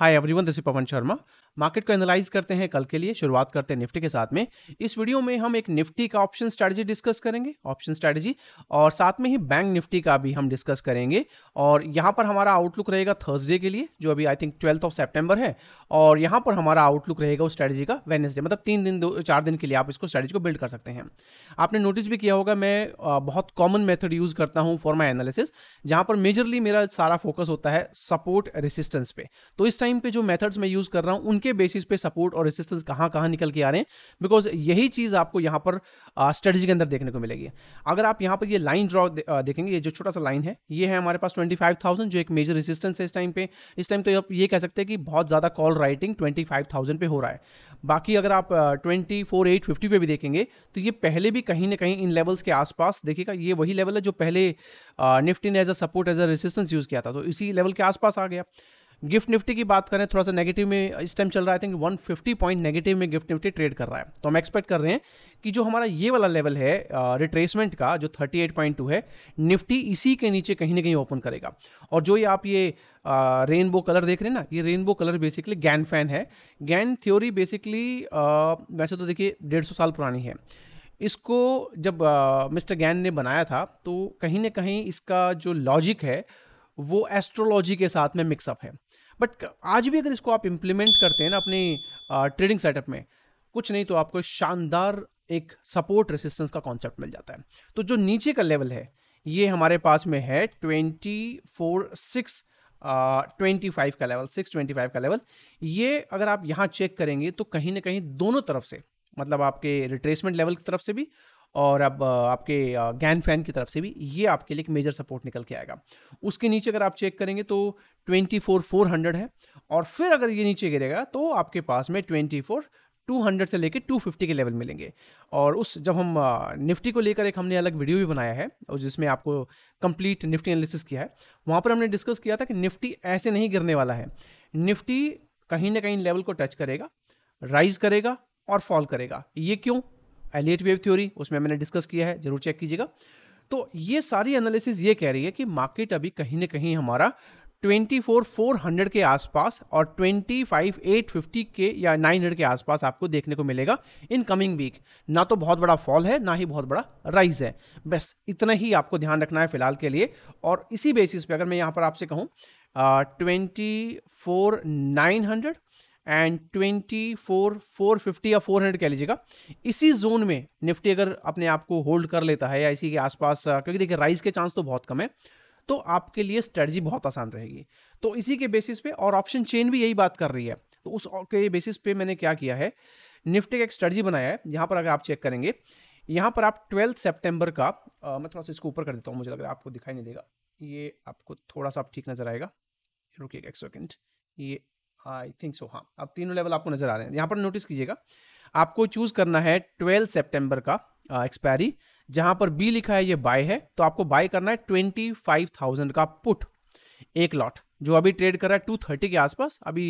hi everyone this Pawan Sharma market को analyse करते हैं कल के लिए शुरुआत करते हैं निफ्टी के साथ में इस वीडियो में हम एक निफ्टी का ऑप्शन स्ट्रैटेजी डिस्कस करेंगे ऑप्शन स्ट्रेटजी और साथ में ही बैंक निफ्टी का भी हम डिस्कस करेंगे और यहां पर हमारा आउटलुक रहेगा थर्सडे के लिए जो अभी I think twelfth of September है और यहाँ पर हमारा आउटलुक रहेगा उस स्ट्रेटजी का वेनेसडे मतलब तीन दिन दो चार दिन के लिए आप इसको स्ट्रैटेजी को बिल्ड कर सकते हैं आपने नोटिस भी किया होगा मैं बहुत कॉमन मेथड यूज़ करता हूँ फॉर माई एनालिसिस जहाँ पर मेजरली मेरा सारा फोकस होता है सपोर्ट रेसिस्टेंस पे तो इस टाइम टाइम पे जो मेथड्स मैं यूज कर रहा हूँ उनके बेसिस पे सपोर्ट और रेसिस्टेंस कहाँ कहाँ निकल के आ रहे हैं बिकॉज यही चीज आपको यहाँ पर स्ट्रेटजी के अंदर देखने को मिलेगी अगर आप यहाँ पर ये लाइन ड्रॉ देखेंगे ये जो छोटा सा लाइन है ये है हमारे पास ट्वेंटी फाइव थाउजेंड जो एक मेजर रेसिस्टेंस है इस टाइम पे इस टाइम तो आप ये कह सकते हैं कि बहुत ज़्यादा call writing twenty five thousand पे हो रहा है बाकी अगर आप ट्वेंटी फोर एट फिफ्टी पे भी देखेंगे तो ये पहले भी कहीं ना कहीं इन लेवल्स के आसपास देखिएगा ये वही लेवल है जो पहले निफ्टी ने as a support as a resistance use किया था तो इसी लेवल के आसपास आ गया गिफ्ट निफ्टी की बात करें थोड़ा सा नेगेटिव में इस टाइम चल रहा है आई थिंक 150 पॉइंट नेगेटिव में गिफ्ट निफ्टी ट्रेड कर रहा है तो हम एक्सपेक्ट कर रहे हैं कि जो हमारा ये वाला लेवल है रिट्रेसमेंट का जो 38.2 है निफ्टी इसी के नीचे कहीं ना कहीं ओपन करेगा और जो ये आप ये रेनबो कलर देख रहे हैं ना ये rainbow colour basically Gann fan है गैन थ्योरी बेसिकली वैसे तो देखिए डेढ़ साल पुरानी है इसको जब मिस्टर गैन ने बनाया था तो कहीं ना कहीं इसका जो लॉजिक है वो एस्ट्रोलॉजी के साथ में मिक्सअप है बट आज भी अगर इसको आप इम्प्लीमेंट करते हैं ना अपनी ट्रेडिंग सेटअप में कुछ नहीं तो आपको शानदार एक सपोर्ट रेसिस्टेंस का कॉन्सेप्ट मिल जाता है तो जो नीचे का लेवल है ये हमारे पास में है twenty four six twenty five का लेवल सिक्स ट्वेंटी फाइव का लेवल ये अगर आप यहाँ चेक करेंगे तो कहीं ना कहीं दोनों तरफ से मतलब आपके रिट्रेसमेंट लेवल की तरफ से भी और अब आपके गैन फैन की तरफ से भी ये आपके लिए एक मेजर सपोर्ट निकल के आएगा उसके नीचे अगर आप चेक करेंगे तो ट्वेंटी फोर फोर हंड्रेड है और फिर अगर ये नीचे गिरेगा तो आपके पास में ट्वेंटी फोर टू हंड्रेड से लेकर टू फिफ्टी के लेवल मिलेंगे और उस जब हम निफ्टी को लेकर एक हमने अलग वीडियो भी बनाया है और जिसमें आपको कंप्लीट निफ्टी एनालिसिस किया है वहाँ पर हमने डिस्कस किया था कि निफ्टी ऐसे नहीं गिरने वाला है निफ्टी कहीं ना कहीं लेवल को टच करेगा राइज करेगा और फॉल करेगा ये क्यों एलियट वेव थ्योरी उसमें मैंने डिस्कस किया है जरूर चेक कीजिएगा तो ये सारी एनालिसिस ये कह रही है कि मार्केट अभी कहीं ना कहीं हमारा ट्वेंटी फोर फोर हंड्रेड के आसपास और ट्वेंटी फाइव एट फिफ्टी के या नाइन हंड्रेड के आसपास आपको देखने को मिलेगा इन कमिंग वीक ना तो बहुत बड़ा फॉल है ना ही बहुत बड़ा राइज है बस इतना ही आपको ध्यान रखना है फिलहाल के लिए और इसी बेसिस पे अगर मैं यहाँ पर आपसे कहूँ twenty four nine hundred and twenty four four fifty या फोर हंड्रेड कह लीजिएगा इसी जोन में निफ्टी अगर अपने आप को होल्ड कर लेता है या इसी के आसपास क्योंकि देखिए राइज के चांस तो बहुत कम है तो आपके लिए स्ट्रेटजी बहुत आसान रहेगी तो इसी के बेसिस पे और ऑप्शन चेन भी यही बात कर रही है तो उस के बेसिस पे मैंने क्या किया है निफ्टी का एक स्ट्रेटजी बनाया है यहाँ पर अगर आप चेक करेंगे यहाँ पर आप ट्वेल्थ सेप्टेम्बर का आ, मैं थोड़ा सा इसको ऊपर कर देता हूँ मुझे लग रहा है आपको दिखाई नहीं देगा ये आपको थोड़ा सा आप ठीक नज़र आएगा रुकिएगा एक सेकेंड ये आई थिंक सो हाँ अब तीनों लेवल आपको नज़र आ रहे हैं यहाँ पर नोटिस कीजिएगा आपको चूज़ करना है ट्वेल्थ सेप्टेम्बर का एक्सपायरी uh, जहां पर बी लिखा है ये बाय है तो आपको बाय करना है ट्वेंटी फाइव थाउजेंड का पुट एक लॉट जो अभी ट्रेड कर रहा है टू थर्टी के आसपास अभी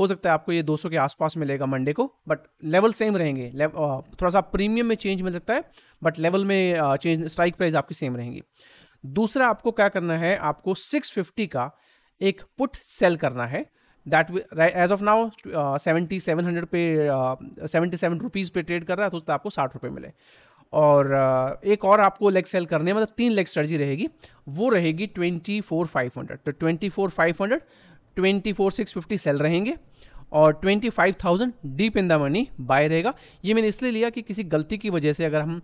हो सकता है आपको ये दो सौ के आसपास मिलेगा मंडे को बट लेवल सेम रहेंगे थोड़ा सा प्रीमियम में चेंज मिल सकता है बट लेवल में चेंज स्ट्राइक प्राइस आपकी सेम रहेंगी दूसरा आपको क्या करना है आपको सिक्स फिफ्टी का एक पुट सेल करना है that as of now seventy seven hundred पे सेवेंटी सेवन रुपीज़ पे ट्रेड कर रहा है तो आपको साठ रुपये मिले और एक और आपको लेग सेल करने मतलब तीन लेग स्ट्रेटजी रहेगी वो रहेगी ट्वेंटी फोर फाइव हंड्रेड तो twenty four five hundred twenty four six fifty sell रहेंगे और twenty five thousand deep in the money buy रहेगा ये मैंने इसलिए लिया कि किसी गलती की वजह से अगर हम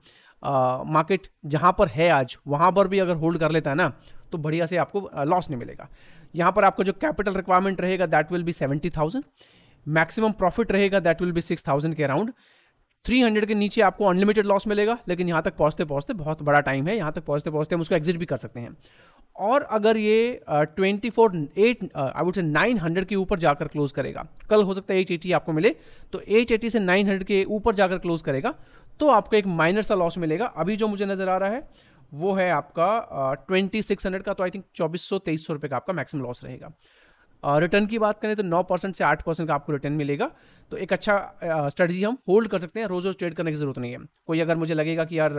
मार्केट जहाँ पर है आज वहाँ पर भी अगर होल्ड कर लेता है ना तो बढ़िया से आपको लॉस नहीं मिलेगा यहाँ पर आपको जो कैपिटल रिक्वायरमेंट रहेगा that will be seventy thousand maximum profit रहेगा that will be six thousand के अराउंड 300 के नीचे आपको अनलिमिटेड लॉस मिलेगा लेकिन यहाँ तक पहुँचते पहुँचते बहुत बड़ा टाइम है यहाँ तक पहुँचते पहुँचते हम उसको एग्जिट भी कर सकते हैं और अगर ये twenty four eight I would say nine hundred के ऊपर जाकर क्लोज करेगा कल हो सकता है एट एटी आपको मिले तो एट एटी से नाइन हंड्रेड के ऊपर जाकर क्लोज करेगा तो आपको एक माइनर सा लॉस मिलेगा अभी जो मुझे नज़र आ रहा है वो है आपका ट्वेंटी सिक्स हंड्रेड का तो आई थिंक चौबीस सौ तेईस सौ रुपये का आपका मैक्सिमम लॉस रहेगा रिटर्न की बात करें तो नौ परसेंट से आठ परसेंट का आपको रिटर्न मिलेगा तो एक अच्छा स्ट्रेटजी हम होल्ड कर सकते हैं रोज़ रोज़ ट्रेड करने की ज़रूरत नहीं है कोई अगर मुझे लगेगा कि यार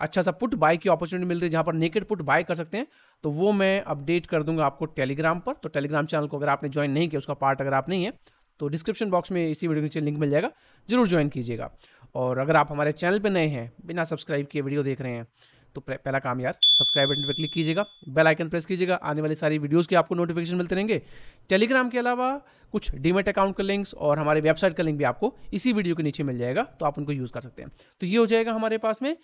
अच्छा सा पुट बाय की अपॉर्चुनिटी मिल रही है जहाँ पर नेकेड पुट बाय कर सकते हैं तो वो मैं अपडेट कर दूंगा आपको टेलीग्राम पर तो टेलीग्राम चैनल को अगर आपने ज्वाइन नहीं किया उसका पार्ट अगर आप नहीं है तो डिस्क्रिप्शन बॉक्स में इसी वीडियो के नीचे लिंक मिल जाएगा जरूर ज्वाइन कीजिएगा और अगर आप हमारे चैनल पर नए हैं बिना सब्सक्राइब किए वीडियो देख रहे हैं तो पहला काम यार सब्सक्राइब बटन पर क्लिक कीजिएगा बेल आइकन प्रेस कीजिएगा आने वाली सारी वीडियोस के आपको नोटिफिकेशन मिलते रहेंगे टेलीग्राम के अलावा कुछ डीमेट अकाउंट का लिंक्स और हमारे वेबसाइट का लिंक भी आपको इसी वीडियो के नीचे मिल जाएगा तो आप उनको यूज़ कर सकते हैं तो ये हो जाएगा हमारे पास में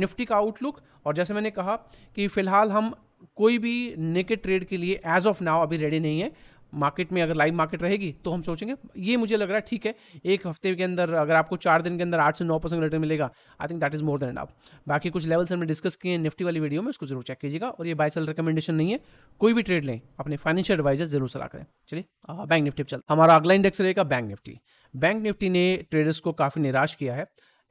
निफ्टी का आउटलुक और जैसे मैंने कहा कि फ़िलहाल हम कोई भी नेकेड ट्रेड के लिए एज ऑफ नाउ अभी रेडी नहीं है मार्केट में अगर लाइव मार्केट रहेगी तो हम सोचेंगे ये मुझे लग रहा है ठीक है एक हफ्ते के अंदर अगर आपको चार दिन के अंदर आठ से नौ परसेंट रिटर्न मिलेगा I think that is more than आप बाकी कुछ लेवल्स हमने डिस्कस किए हैं निफ्टी वाली वीडियो में उसको जरूर चेक कीजिएगा और ये बाय सेल रिकमेंडेशन नहीं है कोई भी ट्रेड लें अपने फाइनेंशियल एडवाइजर जरूर सलाह करें चलिए बैंक निफ्टी चल हमारा अगला इंडेक्स रहेगा बैंक निफ्टी बैंक निफ्टी ने ट्रेडर्स को काफ़ी निराश किया है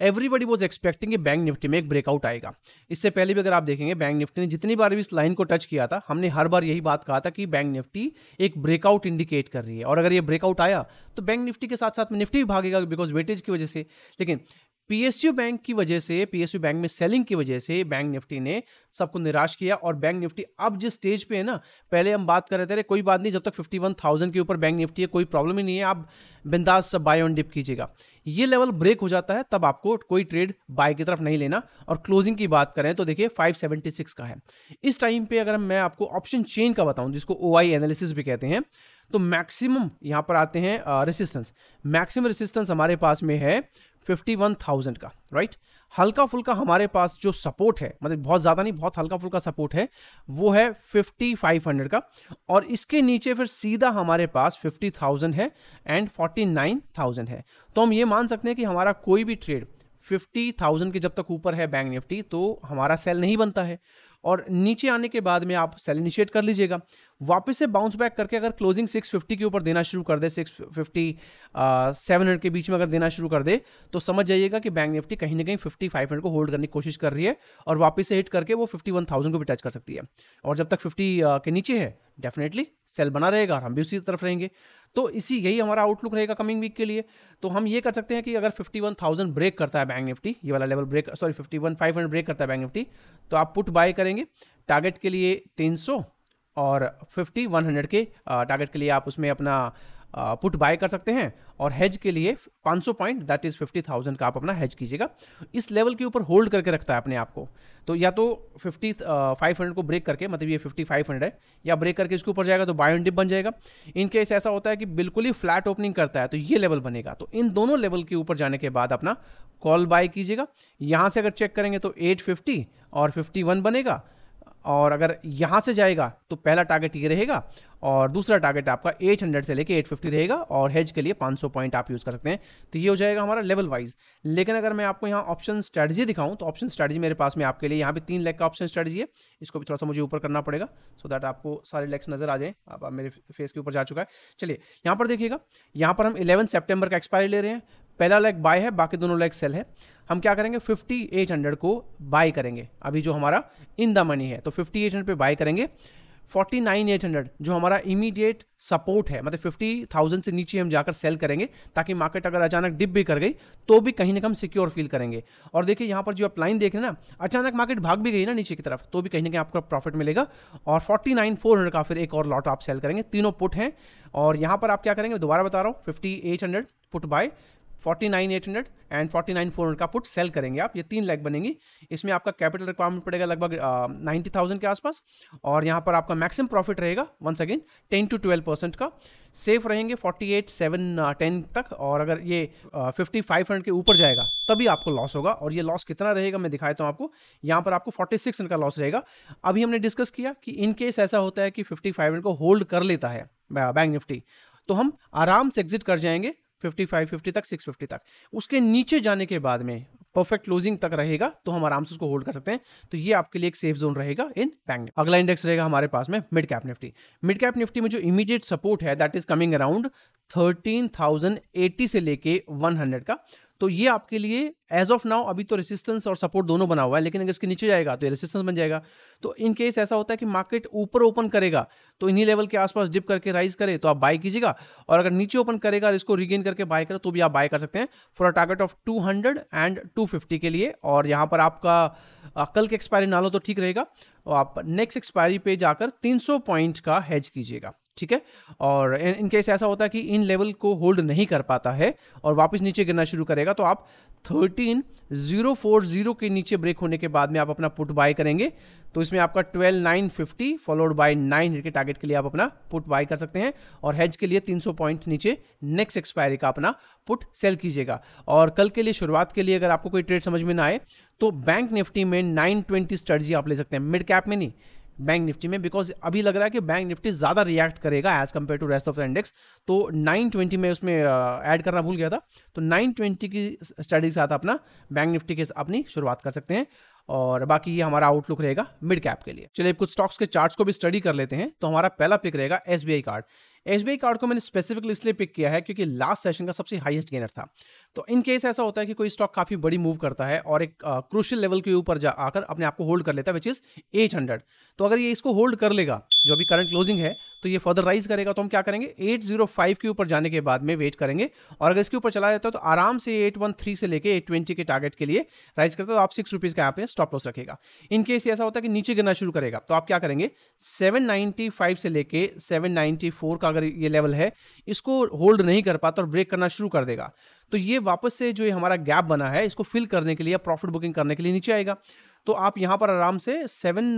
everybody was expecting bank Nifty में एक ब्रेकआउट आएगा इससे पहले भी अगर आप देखेंगे बैंक निफ्टी ने जितनी बार भी इस लाइन को टच किया था हमने हर बार यही बात कहा था कि बैंक निफ्टी एक ब्रेकआउट इंडिकेट कर रही है और अगर ये ब्रेकआउट आया तो बैंक निफ्टी के साथ साथ में निफ्टी भी भागेगा बिकॉज वेटेज की वजह से लेकिन पीएसयू बैंक की वजह से पीएसयू बैंक में सेलिंग की वजह से बैंक निफ्टी ने सबको निराश किया और बैंक निफ्टी अब जिस स्टेज पे है ना पहले हम बात कर रहे थे कोई बात नहीं जब तक 51,000 के ऊपर बैंक निफ्टी है कोई प्रॉब्लम ही नहीं है आप बिंदास बाय ऑन डिप कीजिएगा ये लेवल ब्रेक हो जाता है तब आपको कोई ट्रेड बाय की तरफ नहीं लेना और क्लोजिंग की बात करें तो देखिए 576 का है इस टाइम पे अगर मैं आपको ऑप्शन चेन का बताऊं जिसको ओ एनालिसिस भी कहते हैं तो मैक्सिमम यहाँ पर आते हैं रेसिस्टेंस मैक्सिमम रेसिस्टेंस हमारे पास में है 51,000 का राइट हल्का फुल्का हमारे पास जो सपोर्ट है मतलब बहुत ज़्यादा नहीं बहुत हल्का फुल्का सपोर्ट है वो है 5500 का और इसके नीचे फिर सीधा हमारे पास 50,000 है एंड 49,000 है तो हम ये मान सकते हैं कि हमारा कोई भी ट्रेड 50,000 के जब तक ऊपर है बैंक निफ्टी तो हमारा सेल नहीं बनता है और नीचे आने के बाद में आप सेल इनिशिएट कर लीजिएगा वापस से बाउंस बैक करके अगर क्लोजिंग 650 के ऊपर देना शुरू कर दे 650 700 के बीच में अगर देना शुरू कर दे तो समझ जाइएगा कि बैंक निफ्टी कहीं ना कहीं 50 500 को होल्ड करने की कोशिश कर रही है और वापस से हिट करके वो 51,000 को भी टच कर सकती है और जब तक 50 के नीचे है डेफिनेटली सेल बना रहेगा और हम भी उसी तरफ रहेंगे तो इसी यही हमारा आउटलुक रहेगा कमिंग वीक के लिए तो हम ये कर सकते हैं कि अगर 51,000 ब्रेक करता है बैंक निफ्टी ये वाला लेवल ब्रेक सॉरी 51,500 ब्रेक करता है बैंक निफ्टी तो आप पुट बाय करेंगे टारगेट के लिए 300 और 50 100 के टारगेट के लिए आप उसमें अपना पुट बाय कर सकते हैं और हेज के लिए 500 पॉइंट दैट इज़ 50,000 का आप अपना हेज कीजिएगा इस लेवल के ऊपर होल्ड करके रखता है अपने आप को तो या तो 50 500 को ब्रेक करके मतलब ये 5500 है या ब्रेक करके इसके ऊपर जाएगा तो बाय डिप बन जाएगा इन केस ऐसा होता है कि बिल्कुल ही फ्लैट ओपनिंग करता है तो ये लेवल बनेगा तो इन दोनों लेवल के ऊपर जाने के बाद अपना कॉल बाय कीजिएगा यहाँ से अगर चेक करेंगे तो एट और फिफ्टी बनेगा और अगर यहाँ से जाएगा तो पहला टारगेट ये रहेगा और दूसरा टारगेट आपका 800 से लेके 850 रहेगा और हेज के लिए 500 पॉइंट आप यूज़ कर सकते हैं तो ये हो जाएगा हमारा लेवल वाइज लेकिन अगर मैं आपको यहाँ ऑप्शन स्ट्रेटजी दिखाऊं तो ऑप्शन स्ट्रेटजी मेरे पास में आपके लिए यहाँ पे तीन लेग का ऑप्शन स्ट्रेटजी है इसको भी थोड़ा सा मुझे ऊपर करना पड़ेगा सो दैट आपको सारे लेग्स नजर आ जाए आप मेरे फेस के ऊपर जा चुका है चलिए यहाँ पर देखिएगा यहाँ पर हम इलेवन सेप्टेम्बर का एक्सपायरी ले रहे हैं पहला लेग बाय है बाकी दोनों लेग सेल है हम क्या करेंगे फिफ्टी एट हंड्रेड को बाय करेंगे अभी जो हमारा इन द मनी है तो फिफ्टी एट हंड्रेड पे बाय करेंगे फोर्टी नाइन एट हंड्रेड जो हमारा इमीडिएट सपोर्ट है मतलब फिफ्टी थाउजेंड से नीचे हम जाकर सेल करेंगे ताकि मार्केट अगर अचानक डिप भी कर गई तो भी कहीं ना कहीं सिक्योर फील करेंगे और देखिए यहाँ पर जो आप लाइन देख रहे हैं ना अचानक मार्केट भाग भी गई ना नीचे की तरफ तो भी कहीं ना कहीं आपको प्रॉफिट मिलेगा और फोर्टी नाइन फोर हंड्रेड का फिर एक और लॉट आप सेल करेंगे तीनों पुट हैं और यहाँ पर आप क्या करेंगे दोबारा बता रहा हूँ fifty eight hundred put buy forty nine eight hundred and forty nine four hundred का पुट सेल करेंगे आप ये तीन लैक बनेंगी इसमें आपका कैपिटल रिक्वायरमेंट पड़ेगा लगभग नाइन्टी थाउजेंड के आसपास और यहाँ पर आपका मैक्सिमम प्रॉफिट रहेगा once again ten to twelve percent का सेफ रहेंगे फोर्टी एट सेवन टेन तक और अगर ये फिफ्टी फाइव हंड्रेड के ऊपर जाएगा तभी आपको लॉस होगा और ये लॉस कितना रहेगा मैं दिखाता हूँ आपको यहाँ पर आपको फोर्टी सिक्स का लॉस रहेगा अभी हमने डिस्कस किया कि इन केस ऐसा होता है कि फिफ्टी फाइव को होल्ड कर लेता है बैंक निफ्टी तो हम आराम से एग्जिट कर जाएंगे 55 50 तक 650 तक उसके नीचे जाने के बाद में परफेक्ट क्लोजिंग तक रहेगा तो हम आराम से उसको होल्ड कर सकते हैं तो ये आपके लिए एक सेफ जोन रहेगा इन बैंक अगला इंडेक्स रहेगा हमारे पास में mid cap Nifty mid cap Nifty में जो इमीडिएट सपोर्ट है दैट इज कमिंग अराउंड 13,080 से लेके 100 का तो ये आपके लिए एज ऑफ नाउ अभी तो रेसिस्टेंस और सपोर्ट दोनों बना हुआ है लेकिन अगर इसके नीचे जाएगा तो ये रेसिस्टेंस बन जाएगा तो इन केस ऐसा होता है कि मार्केट ऊपर ओपन करेगा तो इन्हीं लेवल के आसपास डिप करके राइज करे तो आप बाय कीजिएगा और अगर नीचे ओपन करेगा और इसको रिगेन करके बाय करें तो भी आप बाय कर सकते हैं for a target of two hundred and two fifty के लिए और यहाँ पर आपका कल की एक्सपायरी ना लो तो ठीक रहेगा और आप नेक्स्ट एक्सपायरी पे जाकर तीन सौ पॉइंट का हैज कीजिएगा ठीक है और इन केस ऐसा होता है कि इन लेवल को होल्ड नहीं कर पाता है और वापस नीचे गिरना शुरू करेगा तो आप थर्टीन जीरो फोर जीरो के नीचे ब्रेक होने के बाद में आप अपना पुट बाय करेंगे तो इसमें आपका twelve nine fifty followed by nine के टारगेट के लिए आप अपना पुट बाय कर सकते हैं और हेज के लिए तीन सौ पॉइंट नीचे नेक्स्ट एक्सपायरी का अपना पुट सेल कीजिएगा और कल के लिए शुरुआत के लिए अगर आपको कोई ट्रेड समझ में ना आए तो बैंक निफ्टी में नाइन ट्वेंटी स्ट्रेटजी आप ले सकते हैं मिड कैप में नहीं बैंक निफ्टी में बिकॉज अभी लग रहा है कि बैंक निफ्टी ज़्यादा रिएक्ट करेगा as compared to rest of the index तो 920 में उसमें ऐड करना भूल गया था तो 920 की स्टडी के साथ अपना बैंक निफ्टी के अपनी शुरुआत कर सकते हैं और बाकी ये हमारा आउटलुक रहेगा मिड कैप के लिए चलिए कुछ स्टॉक्स के चार्ट्स को भी स्टडी कर लेते हैं तो हमारा पहला पिक रहेगा एस कार्ड एस कार्ड को मैंने स्पेसिफिकली इसलिए पिक किया है क्योंकि लास्ट सेशन का सबसे हाईएस्ट गेनर था तो इन केस ऐसा होता है कि कोई स्टॉक काफ़ी बड़ी मूव करता है और एक क्रूशियल लेवल के ऊपर जा आकर अपने आप को होल्ड कर लेता है विच इज़ एट हंड्रेड तो अगर ये इसको होल्ड कर लेगा जो अभी करंट क्लोजिंग है तो ये फर्दर राइज करेगा तो हम क्या करेंगे एट जीरो फाइव के ऊपर जाने के बाद में वेट करेंगे और अगर इसके ऊपर चला जाता है तो आराम से एट वन थ्री से लेकर एट ट्वेंटी के टारगेट के लिए राइज करता है तो आप सिक्स रुपीज़ का यहाँ पे स्टॉप लॉस रखेगा इन केस ऐसा होता है कि नीचे गिरना शुरू करेगा तो आप क्या करेंगे सेवन नाइन्टी फाइव से लेके सेवन नाइन्टी फोर का अगर ये लेवल है इसको होल्ड नहीं कर पाता और ब्रेक करना शुरू कर देगा तो ये वापस से जो ये हमारा गैप बना है इसको फिल करने के लिए प्रॉफिट बुकिंग करने के लिए नीचे आएगा तो आप यहाँ पर आराम से सेवन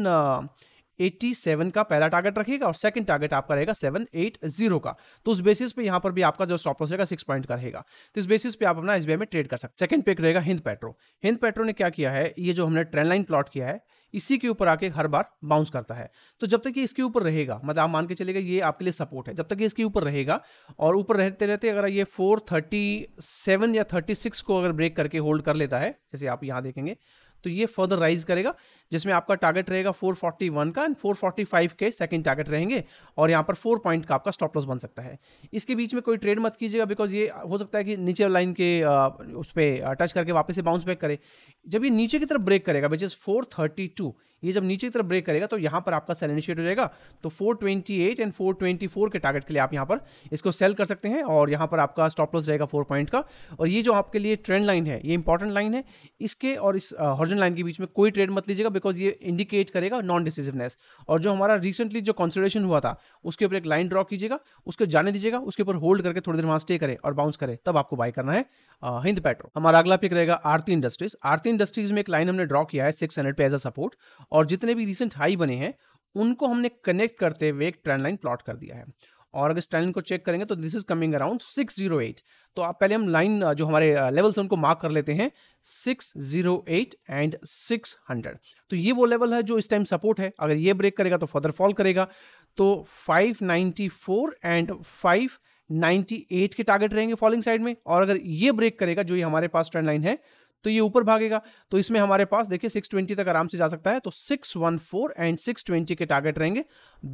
एट्टी सेवन का पहला टारगेट रखेगा और सेकंड टारगेट आपका रहेगा सेवन एट जीरो का तो उस बेसिस पे यहाँ पर भी आपका जो स्टॉप लॉस रहेगा सिक्स पॉइंट का रहेगा तो इस बेसिस पे आप अपना एसबीआई में ट्रेड कर सकते हैं सेकंड पिक रहेगा हिंद पेट्रो हिंद पेट्रो ने क्या किया है ये जो हमने ट्रेंड लाइन प्लॉट किया है इसी के ऊपर आके हर बार बाउंस करता है तो जब तक ये इसके ऊपर रहेगा मतलब आप मान के चलेगा ये आपके लिए सपोर्ट है जब तक ये इसके ऊपर रहेगा और ऊपर रहते रहते अगर ये फोर थर्टी सेवन या थर्टी सिक्स को अगर ब्रेक करके होल्ड कर लेता है जैसे आप यहाँ देखेंगे तो ये फर्दर राइज करेगा जिसमें आपका टारगेट रहेगा 441 का एंड 445 के सेकंड टारगेट रहेंगे और यहाँ पर फोर पॉइंट का आपका स्टॉप लॉस बन सकता है इसके बीच में कोई ट्रेड मत कीजिएगा बिकॉज ये हो सकता है कि नीचे लाइन के उस पर टच करके वापस से बाउंस बैक करे जब ये नीचे की तरफ ब्रेक करेगा बिच इज़ फोर ये जब नीचे की तरफ ब्रेक करेगा तो यहाँ पर आपका सेल इनिशिएट हो जाएगा तो 428 एंड 424 के टारगेट के लिए आप यहां पर इसको सेल कर सकते हैं और यहां पर आपका स्टॉप लॉस रहेगा फोर पॉइंट का और ये जो आपके लिए ट्रेंड लाइन है ये इंपॉर्टेंट लाइन है इसके और इस हॉर्जन लाइन के बीच में कोई ट्रेड मत लीजिएगा बिकॉज ये इंडिकेट करेगा नॉन डिसिजिवनेस और जो हमारा रिसेंटली जो कॉन्सिडेशन हुआ था उसके ऊपर एक लाइन ड्रॉ कीजिएगा उसको जाने दीजिएगा उसके ऊपर होल्ड करके थोड़ी देर वहां स्टे करें और बाउंस करें तब आपको बाय करना है हिंद पेट्रो हमारा अगला पिक रहेगा आरती इंडस्ट्रीज आरती इंडस्ट्रीज में एक लाइन हमने ड्रॉ किया है सिक्स हंड्रेड पे एज अ सपोर्ट और जितने भी रिसेंट हाई बने हैं उनको हमने कनेक्ट करते हुए एक ट्रेंड लाइन प्लॉट कर दिया है और अगर इस ट्रेंड लाइन को चेक करेंगे तो this is coming around six zero eight तो आप पहले हम लाइन जो हमारे लेवल्स उनको मार्क कर लेते हैं six zero eight and six hundred तो ये वो लेवल है जो इस टाइम सपोर्ट है अगर ये ब्रेक करेगा तो फर्दर फॉल करेगा तो five four and five eight के टारगेट रहेंगे फॉलिंग साइड में और अगर ये ब्रेक करेगा जो ये हमारे पास ट्रेंड लाइन है तो ये ऊपर भागेगा तो इसमें हमारे पास देखिए 620 तक आराम से जा सकता है तो 614 एंड 620 के टारगेट रहेंगे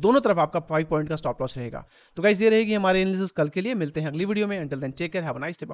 दोनों तरफ आपका 5 पॉइंट का स्टॉप लॉस रहेगा तो गाइज ये रहेगी हमारे एनालिसिस कल के लिए मिलते हैं अगली वीडियो में until then take care have nice